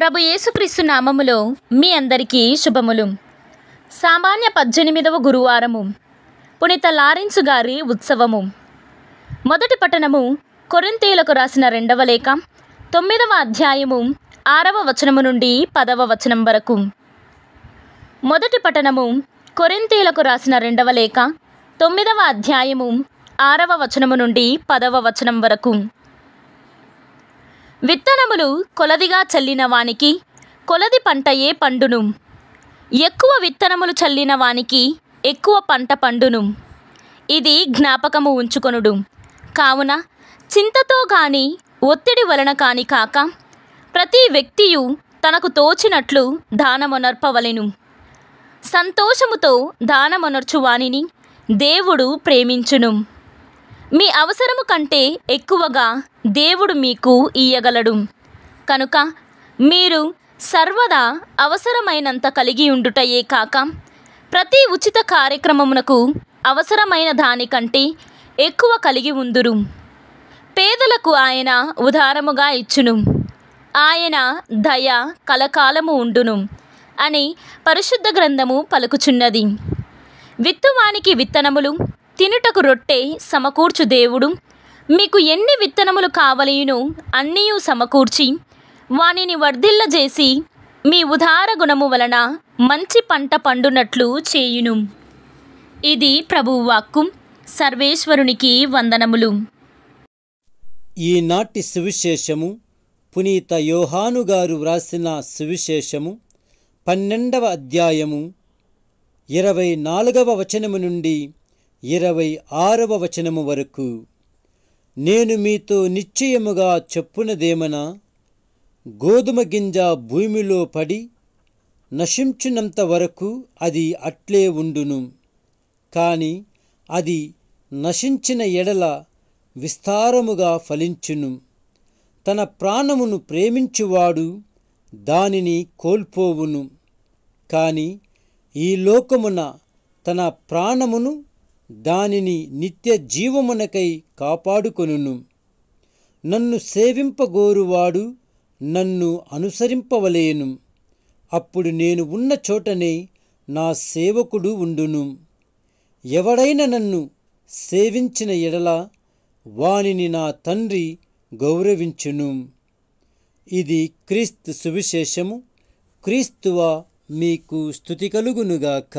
ప్రభు యేసుక్రీస్తు నామములో మీ అందరికీ శుభములు సామాన్య పద్దెనిమిదవ గురువారము పునీత లారెన్సు గారి ఉత్సవము మొదటి పట్టణము కొరింతీయులకు రాసిన రెండవ లేఖ తొమ్మిదవ అధ్యాయము ఆరవ వచనము నుండి పదవ వచనం వరకు మొదటి పట్టణము కొరింతీలకు రాసిన రెండవ లేఖ తొమ్మిదవ అధ్యాయము ఆరవ వచనము నుండి పదవ వచనం వరకు విత్తనములు కొలదిగా చల్లిన వానికి కొలది పంటయే పండును ఎక్కువ విత్తనములు చల్లిన వానికి ఎక్కువ పంట పండును ఇది జ్ఞాపకము ఉంచుకొనుడు కావున చింతతో కానీ ఒత్తిడి వలన కాని కాక ప్రతి వ్యక్తియు తనకు తోచినట్లు దానమొనర్పవలెను సంతోషముతో దానమొనర్చువానిని దేవుడు ప్రేమించును మీ అవసరము కంటే ఎక్కువగా దేవుడు మీకు ఇయ్యగలడు కనుక మీరు సర్వదా అవసరమైనంత కలిగి ఉండుటయే కాక ప్రతి ఉచిత కార్యక్రమమునకు అవసరమైన దానికంటే ఎక్కువ కలిగి ఉందురు పేదలకు ఆయన ఉదారముగా ఇచ్చును ఆయన దయ కలకాలము ఉండును అని పరిశుద్ధ గ్రంథము పలుకుచున్నది విత్తువానికి విత్తనములు తినుటకు రొట్టె సమకూర్చు దేవుడు మీకు ఎన్ని విత్తనములు కావలేను అన్నీ సమకూర్చి వానిని వర్ధిల్లజేసి మీ ఉదార గుణము వలన మంచి పంట పండునట్లు చేయును ఇది ప్రభువు వాక్కు సర్వేశ్వరునికి వందనములు ఈనాటి సువిశేషము పునీత యోహాను గారు వ్రాసిన సువిశేషము పన్నెండవ అధ్యాయము ఇరవై నాలుగవ వచనము నుండి ఇరవై ఆరవ వచనము వరకు నేను మీతో నిశ్చయముగా చెప్పునదేమనా గోధుమ గింజ భూమిలో పడి నశించినంత వరకు అది అట్లే ఉండును కాని అది నశించిన ఎడల విస్తారముగా ఫలించును తన ప్రాణమును ప్రేమించువాడు దానిని కోల్పోవును కాని ఈ లోకమున తన ప్రాణమును దానిని నిత్య జీవమునకై కాపాడుకొనును నన్ను సేవింపగోరువాడు నన్ను అనుసరింపవలేను అప్పుడు నేను ఉన్న చోటనే నా సేవకుడు ఉండును ఎవడైనా నన్ను సేవించిన ఎడల వానిని నా తండ్రి గౌరవించును ఇది క్రీస్తు సువిశేషము క్రీస్తువ మీకు స్థుతి కలుగునుగాక